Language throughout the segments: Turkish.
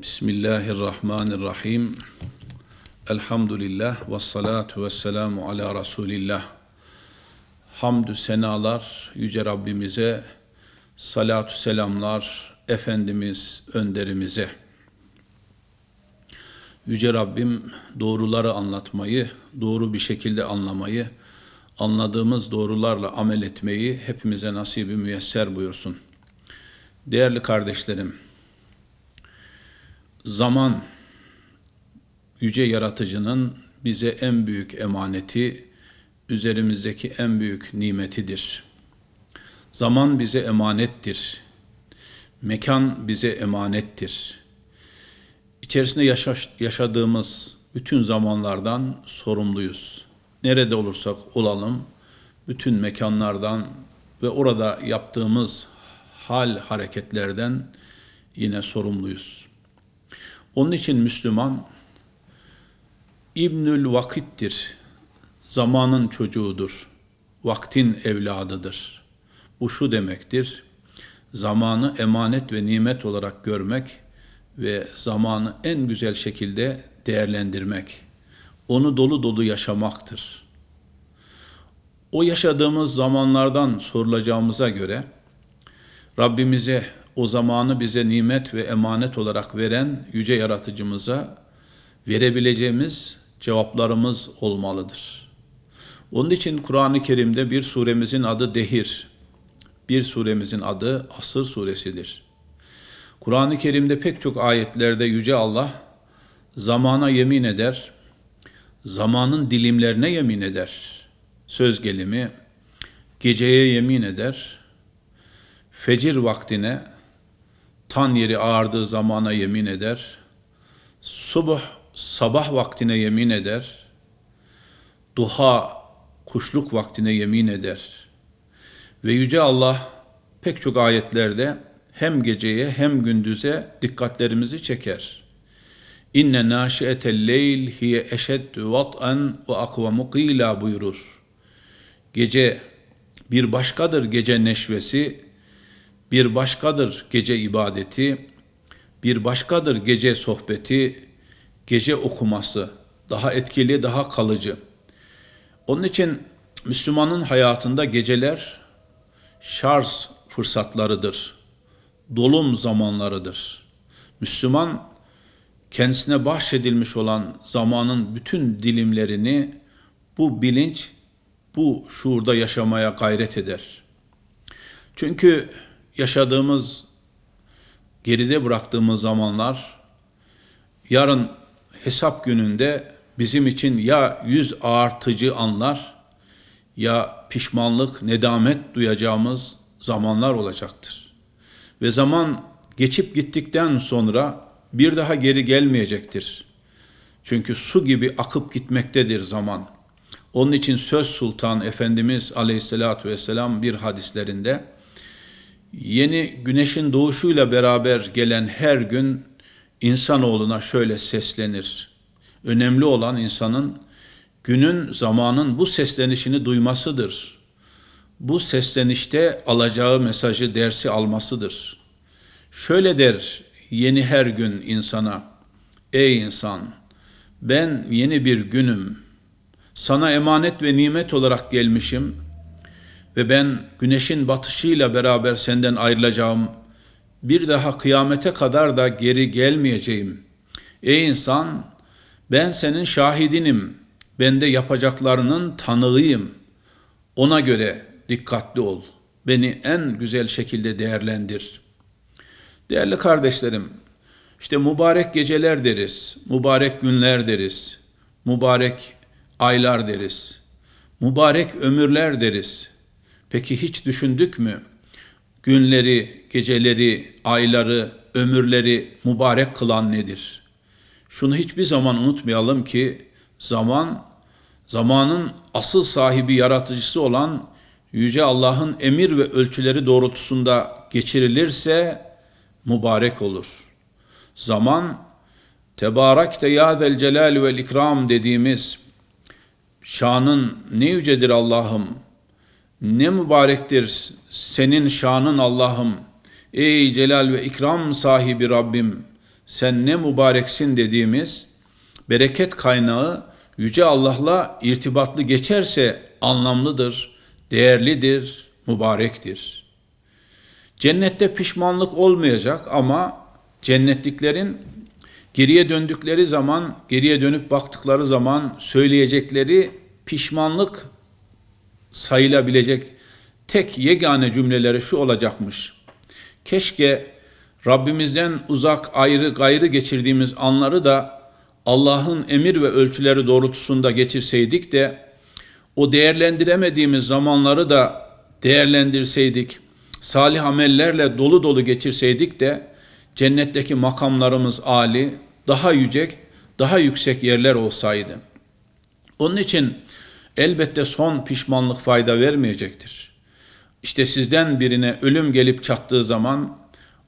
Bismillahirrahmanirrahim. Elhamdülillah ve salatu ve selamu ala Resulillah. Hamdü senalar Yüce Rabbimize, salatu selamlar Efendimiz önderimize. Yüce Rabbim doğruları anlatmayı, doğru bir şekilde anlamayı, anladığımız doğrularla amel etmeyi hepimize nasibi müyesser buyursun. Değerli kardeşlerim, zaman yüce yaratıcının bize en büyük emaneti, üzerimizdeki en büyük nimetidir. Zaman bize emanettir. Mekan bize emanettir içerisinde yaşa- yaşadığımız bütün zamanlardan sorumluyuz. Nerede olursak olalım, bütün mekanlardan ve orada yaptığımız hal hareketlerden yine sorumluyuz. Onun için Müslüman İbnül Vakit'tir. Zamanın çocuğudur. Vaktin evladıdır. Bu şu demektir. Zamanı emanet ve nimet olarak görmek ve zamanı en güzel şekilde değerlendirmek, onu dolu dolu yaşamaktır. O yaşadığımız zamanlardan sorulacağımıza göre Rabbimize o zamanı bize nimet ve emanet olarak veren yüce yaratıcımıza verebileceğimiz cevaplarımız olmalıdır. Onun için Kur'an-ı Kerim'de bir suremizin adı Dehir, bir suremizin adı Asır suresidir. Kur'an-ı Kerim'de pek çok ayetlerde Yüce Allah zamana yemin eder, zamanın dilimlerine yemin eder. Söz gelimi, geceye yemin eder, fecir vaktine, tan yeri ağardığı zamana yemin eder, subuh sabah vaktine yemin eder, duha, kuşluk vaktine yemin eder. Ve Yüce Allah pek çok ayetlerde hem geceye hem gündüze dikkatlerimizi çeker. İnne naşiyetel leyl hiye eşeddü vat'an ve akvamu qila buyurur. Gece bir başkadır gece neşvesi, bir başkadır gece ibadeti, bir başkadır gece sohbeti, gece okuması daha etkili, daha kalıcı. Onun için Müslümanın hayatında geceler şarj fırsatlarıdır dolum zamanlarıdır. Müslüman kendisine bahşedilmiş olan zamanın bütün dilimlerini bu bilinç, bu şuurda yaşamaya gayret eder. Çünkü yaşadığımız, geride bıraktığımız zamanlar yarın hesap gününde bizim için ya yüz artıcı anlar ya pişmanlık, nedamet duyacağımız zamanlar olacaktır ve zaman geçip gittikten sonra bir daha geri gelmeyecektir. Çünkü su gibi akıp gitmektedir zaman. Onun için Söz Sultan Efendimiz aleyhissalatü vesselam bir hadislerinde yeni güneşin doğuşuyla beraber gelen her gün insanoğluna şöyle seslenir. Önemli olan insanın günün, zamanın bu seslenişini duymasıdır bu seslenişte alacağı mesajı, dersi almasıdır. Şöyle der yeni her gün insana, ey insan ben yeni bir günüm, sana emanet ve nimet olarak gelmişim ve ben güneşin batışıyla beraber senden ayrılacağım, bir daha kıyamete kadar da geri gelmeyeceğim. Ey insan, ben senin şahidinim, Bende yapacaklarının tanığıyım. Ona göre dikkatli ol. Beni en güzel şekilde değerlendir. Değerli kardeşlerim, işte mübarek geceler deriz, mübarek günler deriz, mübarek aylar deriz, mübarek ömürler deriz. Peki hiç düşündük mü? Günleri, geceleri, ayları, ömürleri mübarek kılan nedir? Şunu hiçbir zaman unutmayalım ki zaman zamanın asıl sahibi yaratıcısı olan Yüce Allah'ın emir ve ölçüleri doğrultusunda geçirilirse mübarek olur. Zaman Tebarak Te ya zel celal ve ikram dediğimiz şanın ne yücedir Allah'ım. Ne mübarektir senin şanın Allah'ım. Ey celal ve ikram sahibi Rabbim sen ne mübareksin dediğimiz bereket kaynağı yüce Allah'la irtibatlı geçerse anlamlıdır değerlidir, mübarektir. Cennette pişmanlık olmayacak ama cennetliklerin geriye döndükleri zaman, geriye dönüp baktıkları zaman söyleyecekleri pişmanlık sayılabilecek tek yegane cümleleri şu olacakmış. Keşke Rabbimizden uzak, ayrı, gayrı geçirdiğimiz anları da Allah'ın emir ve ölçüleri doğrultusunda geçirseydik de o değerlendiremediğimiz zamanları da değerlendirseydik, salih amellerle dolu dolu geçirseydik de cennetteki makamlarımız âli, daha yücek, daha yüksek yerler olsaydı. Onun için elbette son pişmanlık fayda vermeyecektir. İşte sizden birine ölüm gelip çattığı zaman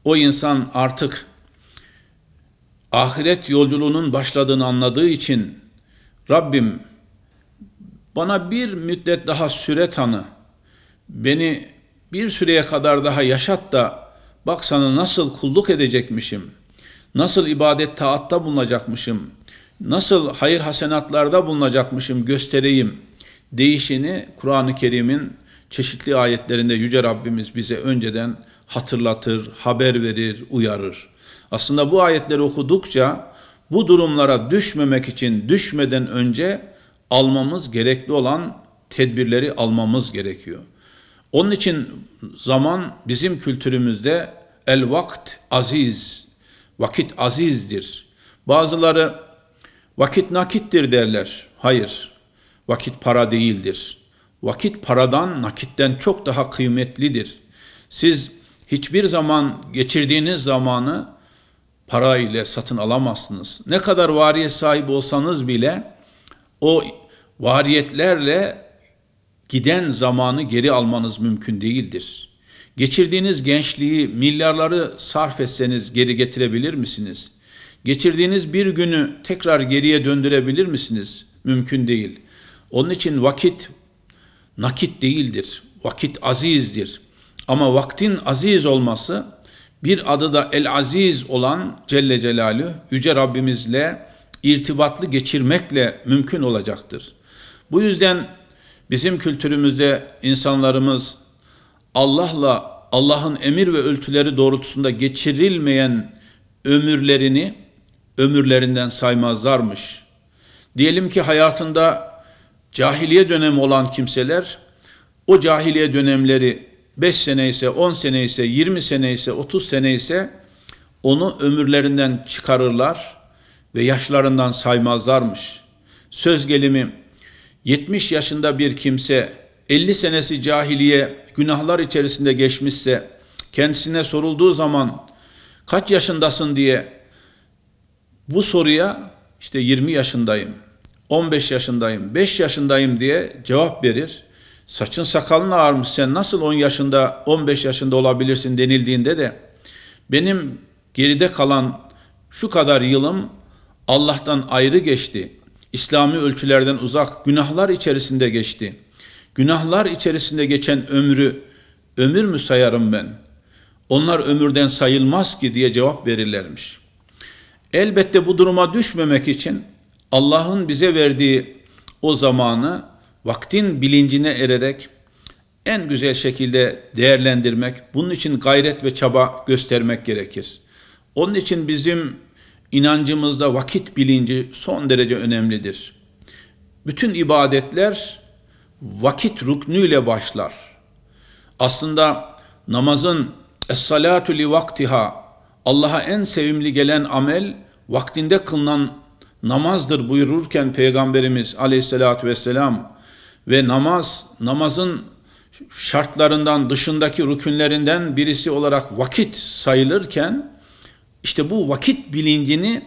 o insan artık ahiret yolculuğunun başladığını anladığı için Rabbim bana bir müddet daha süre tanı, beni bir süreye kadar daha yaşat da bak sana nasıl kulluk edecekmişim, nasıl ibadet taatta bulunacakmışım, nasıl hayır hasenatlarda bulunacakmışım göstereyim değişini Kur'an-ı Kerim'in çeşitli ayetlerinde Yüce Rabbimiz bize önceden hatırlatır, haber verir, uyarır. Aslında bu ayetleri okudukça bu durumlara düşmemek için düşmeden önce almamız gerekli olan tedbirleri almamız gerekiyor. Onun için zaman bizim kültürümüzde el vakt aziz, vakit azizdir. Bazıları vakit nakittir derler. Hayır, vakit para değildir. Vakit paradan, nakitten çok daha kıymetlidir. Siz hiçbir zaman geçirdiğiniz zamanı para ile satın alamazsınız. Ne kadar variye sahip olsanız bile o variyetlerle giden zamanı geri almanız mümkün değildir. Geçirdiğiniz gençliği, milyarları sarf etseniz geri getirebilir misiniz? Geçirdiğiniz bir günü tekrar geriye döndürebilir misiniz? Mümkün değil. Onun için vakit nakit değildir. Vakit azizdir. Ama vaktin aziz olması bir adı da el aziz olan Celle Celalü yüce Rabbimizle irtibatlı geçirmekle mümkün olacaktır. Bu yüzden bizim kültürümüzde insanlarımız Allah'la Allah'ın emir ve ölçüleri doğrultusunda geçirilmeyen ömürlerini ömürlerinden saymazlarmış. Diyelim ki hayatında cahiliye dönemi olan kimseler o cahiliye dönemleri 5 sene ise 10 sene ise 20 sene ise 30 sene ise onu ömürlerinden çıkarırlar ve yaşlarından saymazlarmış. Söz gelimi 70 yaşında bir kimse 50 senesi cahiliye günahlar içerisinde geçmişse kendisine sorulduğu zaman kaç yaşındasın diye bu soruya işte 20 yaşındayım, 15 yaşındayım, 5 yaşındayım diye cevap verir. Saçın sakalın ağarmış sen nasıl 10 yaşında 15 yaşında olabilirsin denildiğinde de benim geride kalan şu kadar yılım Allah'tan ayrı geçti. İslami ölçülerden uzak günahlar içerisinde geçti. Günahlar içerisinde geçen ömrü ömür mü sayarım ben? Onlar ömürden sayılmaz ki diye cevap verirlermiş. Elbette bu duruma düşmemek için Allah'ın bize verdiği o zamanı vaktin bilincine ererek en güzel şekilde değerlendirmek, bunun için gayret ve çaba göstermek gerekir. Onun için bizim inancımızda vakit bilinci son derece önemlidir. Bütün ibadetler vakit ruknüyle başlar. Aslında namazın es-salatu li vaktiha Allah'a en sevimli gelen amel vaktinde kılınan namazdır buyururken Peygamberimiz aleyhissalatü vesselam ve namaz, namazın şartlarından dışındaki rükünlerinden birisi olarak vakit sayılırken işte bu vakit bilincini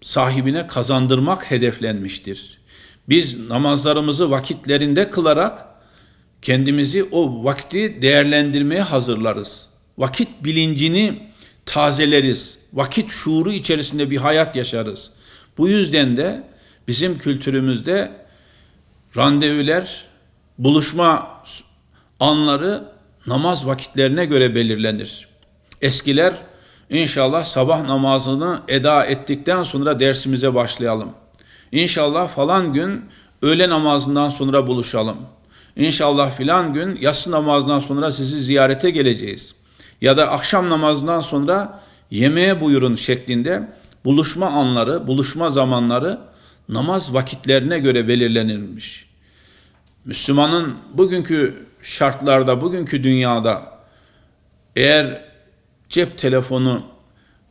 sahibine kazandırmak hedeflenmiştir. Biz namazlarımızı vakitlerinde kılarak kendimizi o vakti değerlendirmeye hazırlarız. Vakit bilincini tazeleriz. Vakit şuuru içerisinde bir hayat yaşarız. Bu yüzden de bizim kültürümüzde randevüler, buluşma anları namaz vakitlerine göre belirlenir. Eskiler İnşallah sabah namazını eda ettikten sonra dersimize başlayalım. İnşallah falan gün öğle namazından sonra buluşalım. İnşallah filan gün yatsı namazından sonra sizi ziyarete geleceğiz. Ya da akşam namazından sonra yemeğe buyurun şeklinde buluşma anları, buluşma zamanları namaz vakitlerine göre belirlenilmiş. Müslümanın bugünkü şartlarda, bugünkü dünyada eğer cep telefonu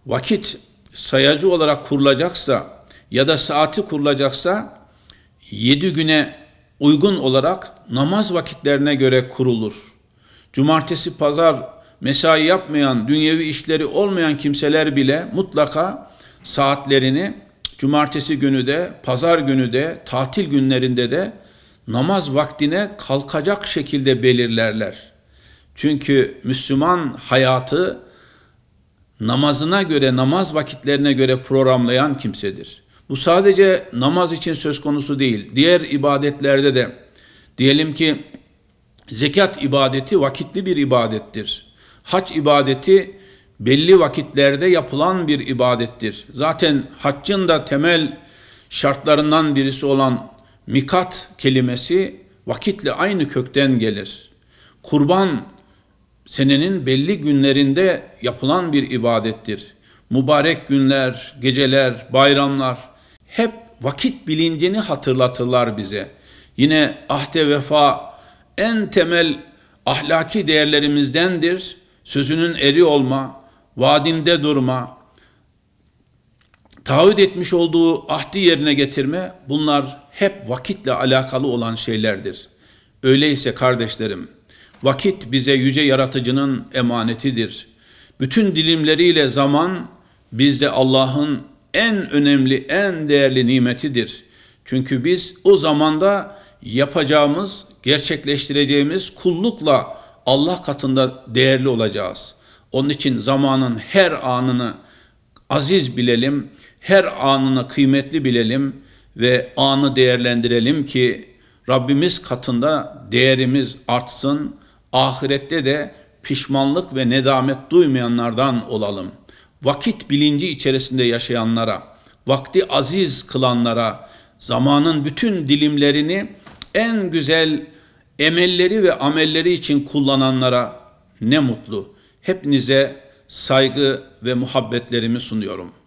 vakit sayacı olarak kurulacaksa ya da saati kurulacaksa yedi güne uygun olarak namaz vakitlerine göre kurulur. Cumartesi, pazar mesai yapmayan, dünyevi işleri olmayan kimseler bile mutlaka saatlerini cumartesi günü de, pazar günü de, tatil günlerinde de namaz vaktine kalkacak şekilde belirlerler. Çünkü Müslüman hayatı namazına göre, namaz vakitlerine göre programlayan kimsedir. Bu sadece namaz için söz konusu değil. Diğer ibadetlerde de diyelim ki zekat ibadeti vakitli bir ibadettir. Hac ibadeti belli vakitlerde yapılan bir ibadettir. Zaten haccın da temel şartlarından birisi olan mikat kelimesi vakitle aynı kökten gelir. Kurban senenin belli günlerinde yapılan bir ibadettir. Mübarek günler, geceler, bayramlar hep vakit bilincini hatırlatırlar bize. Yine ahde vefa en temel ahlaki değerlerimizdendir. Sözünün eri olma, vadinde durma, taahhüt etmiş olduğu ahdi yerine getirme bunlar hep vakitle alakalı olan şeylerdir. Öyleyse kardeşlerim, Vakit bize yüce yaratıcının emanetidir. Bütün dilimleriyle zaman bizde Allah'ın en önemli, en değerli nimetidir. Çünkü biz o zamanda yapacağımız, gerçekleştireceğimiz kullukla Allah katında değerli olacağız. Onun için zamanın her anını aziz bilelim, her anını kıymetli bilelim ve anı değerlendirelim ki Rabbimiz katında değerimiz artsın, ahirette de pişmanlık ve nedamet duymayanlardan olalım. Vakit bilinci içerisinde yaşayanlara, vakti aziz kılanlara, zamanın bütün dilimlerini en güzel emelleri ve amelleri için kullananlara ne mutlu. Hepinize saygı ve muhabbetlerimi sunuyorum.